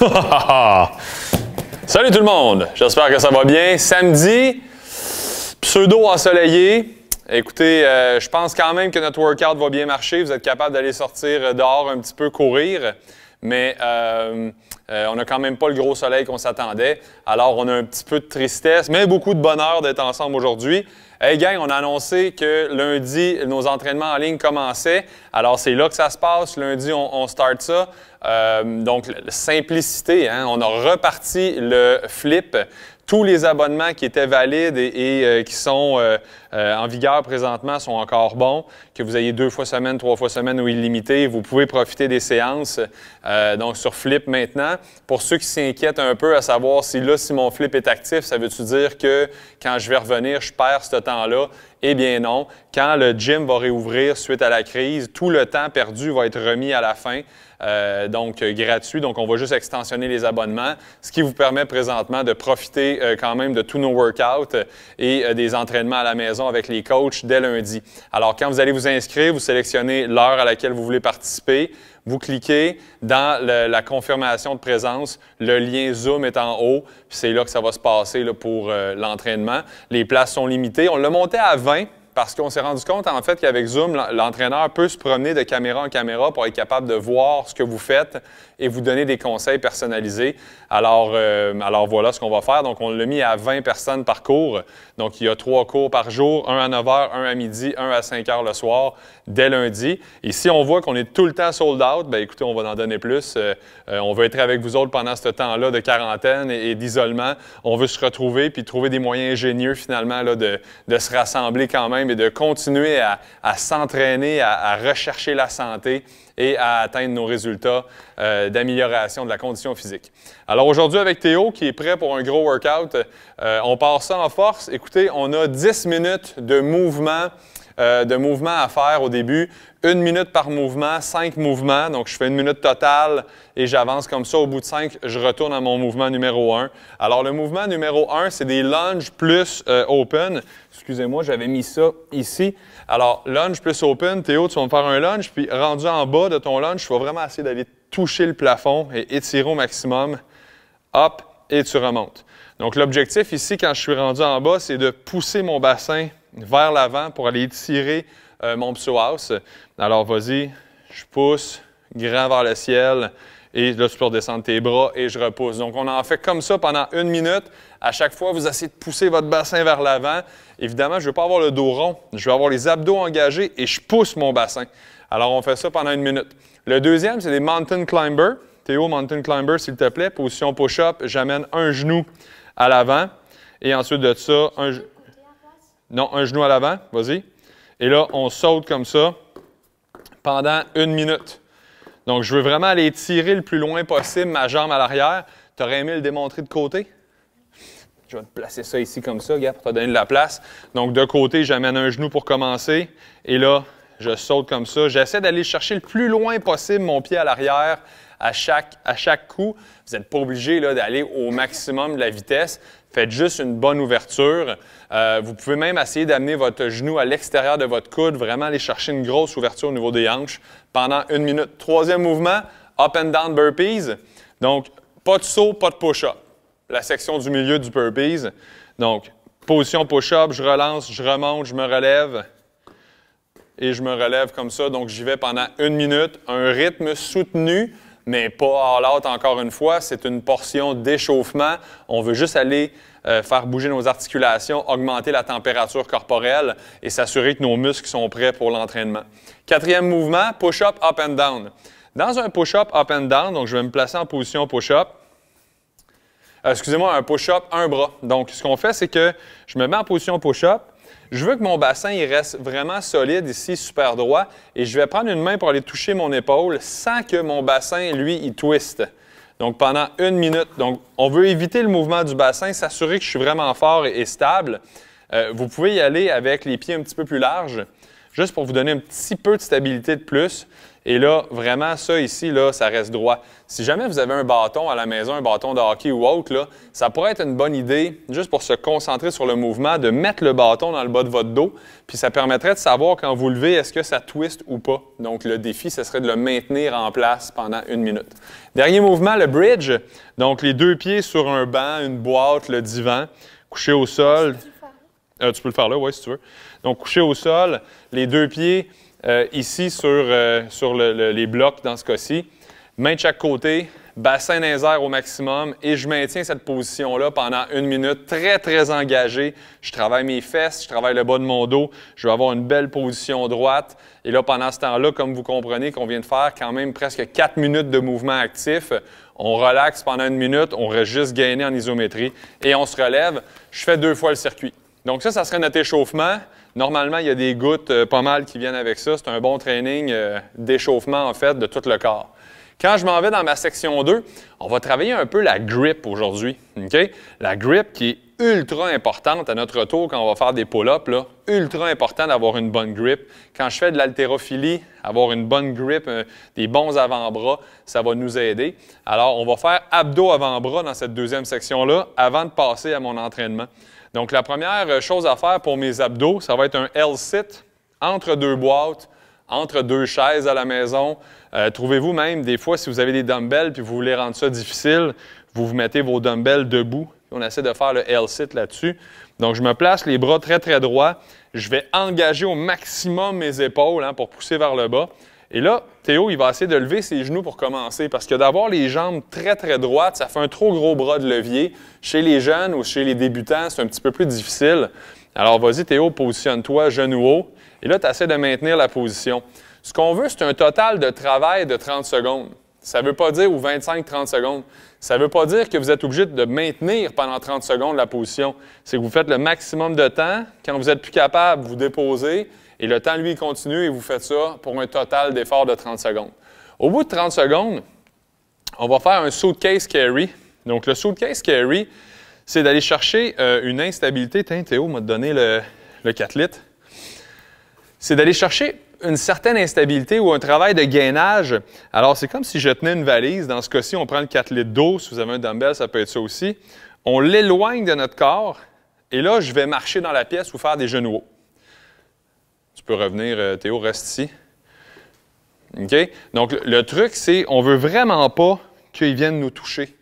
Salut tout le monde, j'espère que ça va bien. Samedi, pseudo ensoleillé. Écoutez, euh, je pense quand même que notre workout va bien marcher. Vous êtes capable d'aller sortir dehors un petit peu courir mais euh, euh, on n'a quand même pas le gros soleil qu'on s'attendait. Alors, on a un petit peu de tristesse, mais beaucoup de bonheur d'être ensemble aujourd'hui. Hey gang, on a annoncé que lundi, nos entraînements en ligne commençaient. Alors, c'est là que ça se passe. Lundi, on, start ça. Euh, donc, simplicité, hein. on a reparti le flip tous les abonnements qui étaient valides et, qui sont euh, en vigueur présentement sont encore bons. Que vous ayez deux fois semaine, trois fois semaine ou illimité, vous pouvez profiter des séances euh, donc sur Flip maintenant. Pour ceux qui s'inquiètent un peu à savoir si là, si mon Flip est actif, ça veut-tu dire que quand je vais revenir, je perds ce temps-là? Eh bien non. Quand le gym va réouvrir suite à la crise, tout le temps perdu va être remis à la fin, euh, donc gratuit. Donc on va juste extensionner les abonnements, ce qui vous permet présentement de profiter quand même de tous nos workouts et des entraînements à la maison avec les coachs dès lundi. Alors, quand vous allez vous inscrire, vous sélectionnez l'heure à laquelle vous voulez participer. Vous cliquez dans la confirmation de présence. Le lien Zoom est en haut. C'est là que ça va se passer pour euh, l'entraînement. Les places sont limitées. On l'a monté à 20 parce qu'on s'est rendu compte, en fait, qu'avec Zoom, l'entraîneur peut se promener de caméra en caméra pour être capable de voir ce que vous faites, et vous donner des conseils personnalisés. Alors, euh, alors voilà ce qu'on va faire. Donc, on l'a mis à 20 personnes par cours. Donc, il y a trois cours par jour, un à 9 h, un à midi, un à 5 h le soir, dès lundi. Et si on voit qu'on est tout le temps sold out, bien écoutez, on va en donner plus. Euh, euh, on veut être avec vous autres pendant ce temps-là de quarantaine et, d'isolement. On veut se retrouver puis trouver des moyens ingénieux finalement là, de, se rassembler quand même et de continuer à, s'entraîner, à, à rechercher la santé et à atteindre nos résultats euh, d'amélioration de la condition physique. Alors aujourd'hui, avec Théo, qui est prêt pour un gros workout, euh, on part ça en force. Écoutez, on a 10 minutes de mouvement euh, de mouvements à faire au début. Une minute par mouvement, cinq mouvements. Donc, je fais une minute totale et j'avance comme ça. Au bout de cinq, je retourne à mon mouvement numéro un. Alors, le mouvement numéro un, c'est des lunges plus euh, open. Excusez-moi, j'avais mis ça ici. Alors, lunge plus open, Théo, tu vas me faire un lunge, puis rendu en bas de ton lunge, tu vas vraiment essayer d'aller toucher le plafond et étirer au maximum. Hop, et tu remontes. Donc, l'objectif ici, quand je suis rendu en bas, c'est de pousser mon bassin vers l'avant pour aller étirer euh, mon psoas. Alors, vas-y, je pousse, grand vers le ciel, et là, tu peux redescendre tes bras et je repousse. Donc, on en fait comme ça pendant une minute. À chaque fois, vous essayez de pousser votre bassin vers l'avant. Évidemment, je ne veux pas avoir le dos rond. Je veux avoir les abdos engagés et je pousse mon bassin. Alors, on fait ça pendant une minute. Le deuxième, c'est les mountain climbers. Théo, mountain climber, s'il te plaît. Position push-up, j'amène un genou à l'avant. Et ensuite de ça, un genou. Non, un genou à l'avant, vas-y. Et là, on saute comme ça pendant une minute. Donc, je veux vraiment aller tirer le plus loin possible ma jambe à l'arrière. Tu aurais aimé le démontrer de côté? Je vais te placer ça ici comme ça, gars, pour te donner de la place. Donc, de côté, j'amène un genou pour commencer. Et là, je saute comme ça. J'essaie d'aller chercher le plus loin possible mon pied à l'arrière à chaque, à chaque coup. Vous n'êtes pas obligé d'aller au maximum de la vitesse. Faites juste une bonne ouverture. Euh, vous pouvez même essayer d'amener votre genou à l'extérieur de votre coude, vraiment aller chercher une grosse ouverture au niveau des hanches pendant une minute. Troisième mouvement, up and down burpees. Donc, pas de saut, pas de push-up. La section du milieu du burpees. Donc, position push-up, je relance, je remonte, je me relève et je me relève comme ça. Donc, j'y vais pendant une minute, un rythme soutenu mais pas all-out encore une fois. C'est une portion d'échauffement. On veut juste aller euh, faire bouger nos articulations, augmenter la température corporelle et s'assurer que nos muscles sont prêts pour l'entraînement. Quatrième mouvement, push-up, up and down. Dans un push-up, up and down, donc je vais me placer en position push-up. Euh, excusez-moi, un push-up, un bras. Donc, ce qu'on fait, c'est que je me mets en position push-up, je veux que mon bassin reste vraiment solide ici, super droit, et je vais prendre une main pour aller toucher mon épaule sans que mon bassin, lui, il twiste. Donc, pendant une minute. Donc, on veut éviter le mouvement du bassin, s'assurer que je suis vraiment fort et, stable. Euh, vous pouvez y aller avec les pieds un petit peu plus larges, juste pour vous donner un petit peu de stabilité de plus. Et là, vraiment, ça ici, là, ça reste droit. Si jamais vous avez un bâton à la maison, un bâton de hockey ou autre, là, ça pourrait être une bonne idée, juste pour se concentrer sur le mouvement, de mettre le bâton dans le bas de votre dos. Puis ça permettrait de savoir quand vous levez, est-ce que ça twiste ou pas. Donc le défi, ce serait de le maintenir en place pendant une minute. Dernier mouvement, le bridge. Donc les deux pieds sur un banc, une boîte, le divan, couché au sol. tu peux le faire là, euh, oui, si tu veux. Donc couché au sol, les deux pieds euh, ici sur, euh, les blocs dans ce cas-ci. Main de chaque côté, bassin nasaire au maximum et je maintiens cette position-là pendant une minute très, très engagée. Je travaille mes fesses, je travaille le bas de mon dos, je vais avoir une belle position droite. Et là, pendant ce temps-là, comme vous comprenez qu'on vient de faire quand même presque quatre minutes de mouvement actif, on relaxe pendant une minute, on reste juste gainé en isométrie et on se relève. Je fais deux fois le circuit. Donc ça, ça serait notre échauffement. Normalement, il y a des gouttes euh, pas mal qui viennent avec ça. C'est un bon training euh, d'échauffement, en fait, de tout le corps. Quand je m'en vais dans ma section 2, on va travailler un peu la grip aujourd'hui. La grip qui est ultra importante à notre retour quand on va faire des pull-ups. Ultra important d'avoir une bonne grip. Quand je fais de l'haltérophilie, avoir une bonne grip, euh, des bons avant-bras, ça va nous aider. Alors, on va faire abdos avant-bras dans cette deuxième section-là avant de passer à mon entraînement. Donc, la première euh, chose à faire pour mes abdos, ça va être un L-sit entre deux boîtes, entre deux chaises à la maison. Euh, trouvez-vous même, des fois, si vous avez des dumbbells puis vous voulez rendre ça difficile, vous vous mettez vos dumbbells debout. On essaie de faire le L-sit là-dessus. Donc, je me place les bras très, très droits. Je vais engager au maximum mes épaules hein, pour pousser vers le bas. Et là, Théo, il va essayer de lever ses genoux pour commencer parce que d'avoir les jambes très, très droites, ça fait un trop gros bras de levier. Chez les jeunes ou chez les débutants, c'est un petit peu plus difficile. Alors, vas-y, Théo, positionne-toi genou haut. Et là, tu essaies de maintenir la position. Ce qu'on veut, c'est un total de travail de 30 secondes. Ça ne veut pas dire ou 25-30 secondes. Ça ne veut pas dire que vous êtes obligé de maintenir pendant 30 secondes la position. C'est que vous faites le maximum de temps. Quand vous êtes plus capable, vous déposez et le temps, lui, continue et vous faites ça pour un total d'effort de 30 secondes. Au bout de 30 secondes, on va faire un suitcase case carry. Donc, le suitcase carry, c'est d'aller chercher euh, une instabilité. Tiens, Théo m'a donné le, le 4 litres. C'est d'aller chercher une certaine instabilité ou un travail de gainage. Alors, c'est comme si je tenais une valise. Dans ce cas-ci, on prend le 4 litres d'eau. Si vous avez un dumbbell, ça peut être ça aussi. On l'éloigne de notre corps. Et là, je vais marcher dans la pièce ou faire des genoux hauts revenir, euh, Théo, reste ici. OK? Donc, le truc, c'est on veut vraiment pas qu'il vienne nous toucher.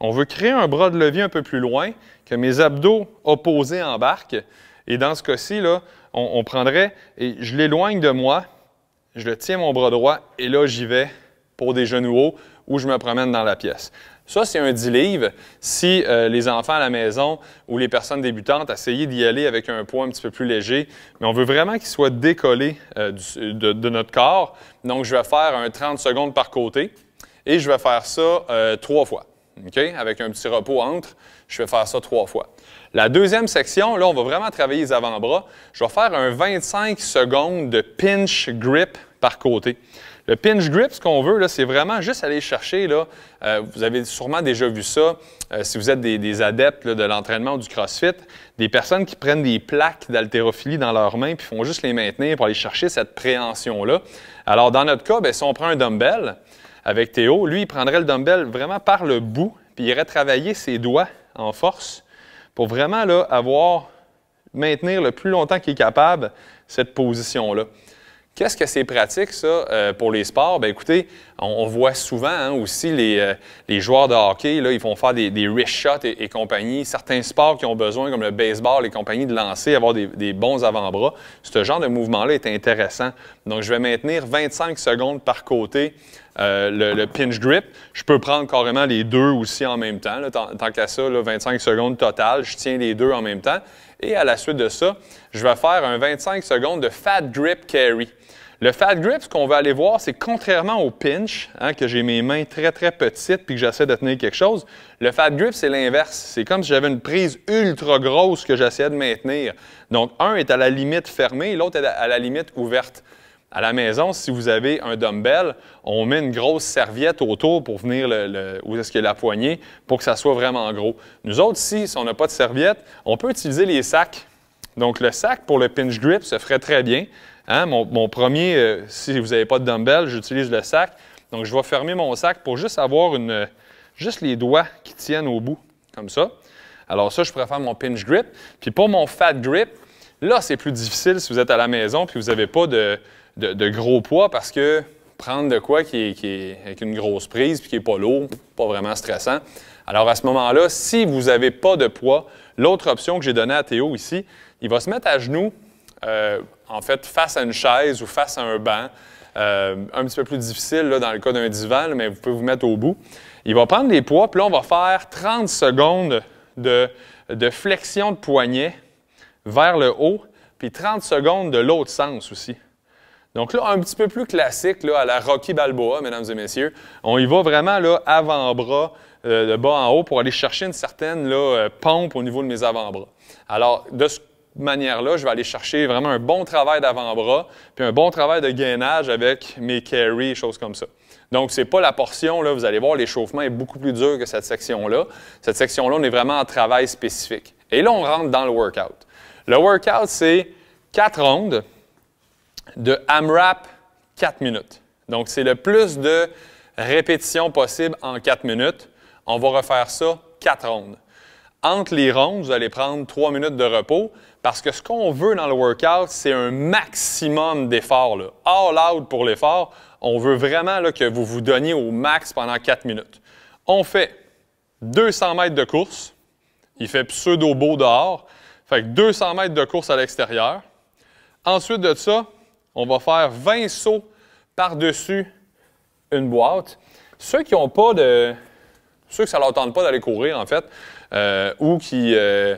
On veut créer un bras de levier un peu plus loin, que mes abdos opposés embarquent. Et dans ce cas-ci, là, on, on, prendrait, et je l'éloigne de moi, je le tiens mon bras droit, et là, j'y vais pour des genoux hauts ou je me promène dans la pièce. Ça, c'est un 10 Si euh, les enfants à la maison ou les personnes débutantes, essayent d'y aller avec un poids un petit peu plus léger. Mais on veut vraiment qu'il soit décollé euh, de, notre corps. Donc, je vais faire un 30 secondes par côté et je vais faire ça euh, trois fois. OK? Avec un petit repos entre, je vais faire ça trois fois. La deuxième section, là, on va vraiment travailler les avant-bras. Je vais faire un 25 secondes de pinch grip par côté. Le pinch grip, ce qu'on veut, c'est vraiment juste aller chercher, là, euh, vous avez sûrement déjà vu ça, euh, si vous êtes des, adeptes de l'entraînement ou du CrossFit, des personnes qui prennent des plaques d'haltérophilie dans leurs mains puis font juste les maintenir pour aller chercher cette préhension-là. Alors, dans notre cas, ben, si on prend un dumbbell avec Théo, lui, il prendrait le dumbbell vraiment par le bout puis il irait travailler ses doigts en force pour vraiment avoir, maintenir le plus longtemps qu'il est capable cette position-là. Qu'est-ce que c'est pratique, ça, euh, pour les sports? Ben écoutez, on, voit souvent hein, aussi euh, les, joueurs de hockey, là, ils vont faire des, des shots et, compagnie. Certains sports qui ont besoin, comme le baseball et compagnie, de lancer, avoir des, des bons avant-bras. Ce genre de mouvement-là est intéressant. Donc, je vais maintenir 25 secondes par côté euh, le, pinch grip. Je peux prendre carrément les deux aussi en même temps. tant, qu'à ça, 25 secondes total, je tiens les deux en même temps. Et à la suite de ça, je vais faire un 25 secondes de fat grip carry. Le fat grip, ce qu'on va aller voir, c'est contrairement au pinch, hein, que j'ai mes mains très très petites puis que j'essaie de tenir quelque chose, le fat grip, c'est l'inverse. C'est comme si j'avais une prise ultra grosse que j'essayais de maintenir. Donc, un est à la limite fermée l'autre est à la limite ouverte. À la maison, si vous avez un dumbbell, on met une grosse serviette autour pour venir où est-ce a la poignée pour que ça soit vraiment gros. Nous autres, ici, si on n'a pas de serviette, on peut utiliser les sacs. Donc, le sac pour le pinch grip se ferait très bien. Hein? Mon, premier, euh, si vous n'avez pas de dumbbell, j'utilise le sac. Donc, je vais fermer mon sac pour juste avoir une, juste les doigts qui tiennent au bout, comme ça. Alors ça, je préfère mon pinch grip. Puis pour mon fat grip, là, c'est plus difficile si vous êtes à la maison puis vous n'avez pas de, de, gros poids parce que prendre de quoi qui est, avec une grosse prise puis qui n'est pas lourd, pas vraiment stressant. Alors à ce moment-là, si vous n'avez pas de poids, l'autre option que j'ai donnée à Théo ici, il va se mettre à genoux, euh, en fait, face à une chaise ou face à un banc. Euh, un petit peu plus difficile là, dans le cas d'un divan, mais vous pouvez vous mettre au bout. Il va prendre des poids, puis là, on va faire 30 secondes de, de flexion de poignet vers le haut, puis 30 secondes de l'autre sens aussi. Donc là, un petit peu plus classique, à la Rocky Balboa, mesdames et messieurs. On y va vraiment là, avant-bras, euh, de bas en haut, pour aller chercher une certaine euh, pompe au niveau de mes avant-bras. Alors, de cette manière-là, je vais aller chercher vraiment un bon travail d'avant-bras, puis un bon travail de gainage avec mes carries choses comme ça. Donc, ce n'est pas la portion, là, vous allez voir, l'échauffement est beaucoup plus dur que cette section-là. Cette section-là, on est vraiment en travail spécifique. Et là, on rentre dans le workout. Le workout, c'est quatre rondes de AMRAP 4 minutes. Donc, c'est le plus de répétitions possible en 4 minutes. On va refaire ça 4 rondes. Entre les rondes, vous allez prendre 3 minutes de repos parce que ce qu'on veut dans le workout, c'est un maximum d'effort. All out pour l'effort. On veut vraiment que vous vous donniez au max pendant 4 minutes. On fait 200 mètres de course. Il fait pseudo beau dehors. Fait que 200 mètres de course à l'extérieur. Ensuite de ça, on va faire 20 sauts par-dessus une boîte. Ceux qui n'ont pas de... Ceux que ça ne leur tente pas d'aller courir, en fait, euh, ou qui, euh,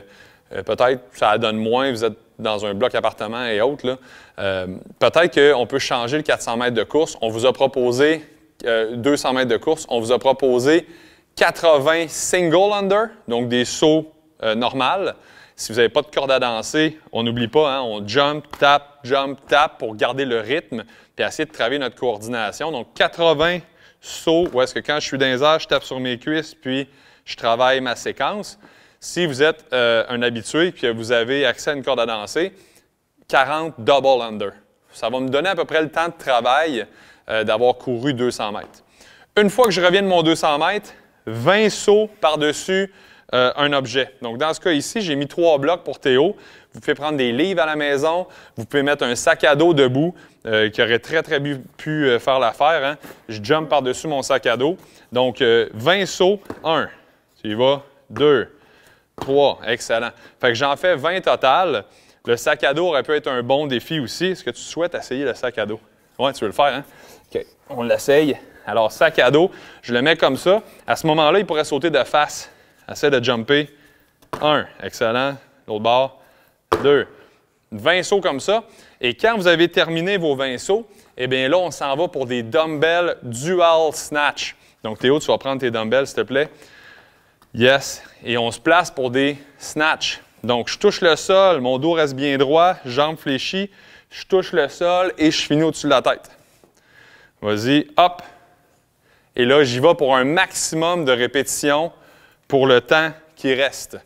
euh, peut-être, ça donne moins, vous êtes dans un bloc appartement et autres, euh, peut-être qu'on peut changer le 400 mètres de course. On vous a proposé 200 mètres de course. On vous a proposé 80 single under, donc des sauts normaux. Si vous n'avez pas de corde à danser, on n'oublie pas, hein, on jump, tap »,« jump, tap » pour garder le rythme puis essayer de travailler notre coordination. Donc, 80 sauts où est-ce que quand je suis dans les je tape sur mes cuisses puis je travaille ma séquence. Si vous êtes euh, un habitué et que vous avez accès à une corde à danser, 40 double under. Ça va me donner à peu près le temps de travail euh, d'avoir couru 200 mètres. Une fois que je reviens de mon 200 mètres, 20 sauts par-dessus euh, un objet. Donc, dans ce cas ici, j'ai mis trois blocs pour Théo. Vous pouvez prendre des livres à la maison, vous pouvez mettre un sac à dos debout euh, qui aurait très, très pu euh, faire l'affaire. Hein. Je jump par-dessus mon sac à dos. Donc, 20 sauts, Un, Tu y vas, 2, 3. Excellent. Fait que j'en fais 20 total. Le sac à dos aurait pu être un bon défi aussi. Est-ce que tu souhaites essayer le sac à dos? Oui, tu veux le faire, hein? OK, on l'essaye. Alors, sac à dos, je le mets comme ça. À ce moment-là, il pourrait sauter de face. Essaie de jumper. Un, excellent. L'autre bord. Deux. 20 sauts comme ça. Et quand vous avez terminé vos 20 sauts, eh bien là, on s'en va pour des dumbbells dual snatch. Donc, Théo, tu vas prendre tes dumbbells, s'il te plaît. Yes. Et on se place pour des snatch. Donc, je touche le sol, mon dos reste bien droit, jambes fléchies, je touche le sol et je finis au-dessus de la tête. Vas-y, hop. Et là, j'y vais pour un maximum de répétitions pour le temps qui reste.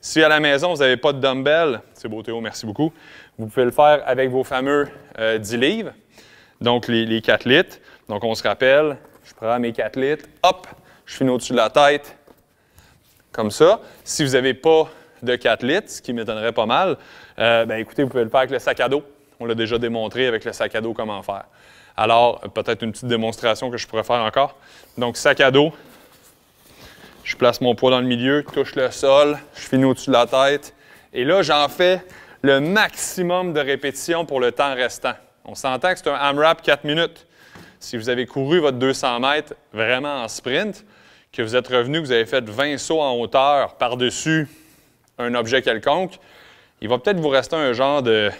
Si à la maison, vous n'avez pas de dumbbell, c'est beau Théo, merci beaucoup, vous pouvez le faire avec vos fameux 10 euh, livres, donc les, 4 litres. Donc on se rappelle, je prends mes 4 litres, hop, je finis au-dessus de la tête, comme ça. Si vous n'avez pas de 4 litres, ce qui m'étonnerait pas mal, euh, ben écoutez, vous pouvez le faire avec le sac à dos. On l'a déjà démontré avec le sac à dos comment faire. Alors, peut-être une petite démonstration que je pourrais faire encore. Donc, sac à dos, je place mon poids dans le milieu, touche le sol, je finis au-dessus de la tête. Et là, j'en fais le maximum de répétitions pour le temps restant. On s'entend que c'est un AMRAP 4 minutes. Si vous avez couru votre 200 mètres vraiment en sprint, que vous êtes revenu, que vous avez fait 20 sauts en hauteur par-dessus un objet quelconque, il va peut-être vous rester un genre de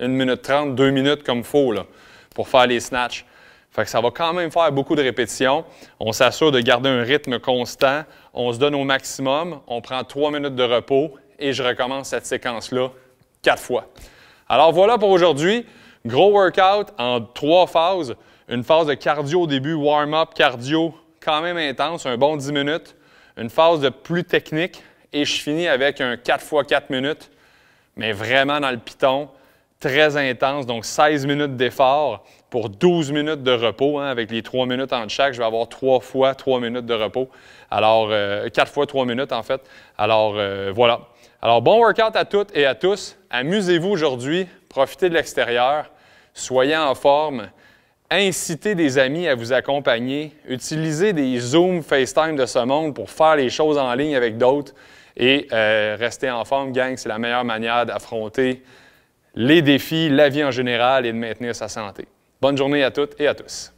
1 minute 30, 2 minutes comme faux là, pour faire les snatchs ça va quand même faire beaucoup de répétitions. On s'assure de garder un rythme constant. On se donne au maximum. On prend trois minutes de repos et je recommence cette séquence-là quatre fois. Alors voilà pour aujourd'hui. Gros workout en trois phases. Une phase de cardio au début, warm-up, cardio quand même intense, un bon 10 minutes. Une phase de plus technique et je finis avec un 4 x 4 minutes, mais vraiment dans le piton, très intense, donc 16 minutes d'effort pour 12 minutes de repos. Hein. avec les 3 minutes en chaque, je vais avoir 3 fois 3 minutes de repos. Alors, euh, quatre 4 fois 3 minutes en fait. Alors, euh, voilà. Alors, bon workout à toutes et à tous. Amusez-vous aujourd'hui, profitez de l'extérieur, soyez en forme, incitez des amis à vous accompagner, utilisez des Zoom, FaceTime de ce monde pour faire les choses en ligne avec d'autres et euh, restez en forme, gang. C'est la meilleure manière d'affronter les défis, la vie en général et de maintenir sa santé. Bonne journée à toutes et à tous.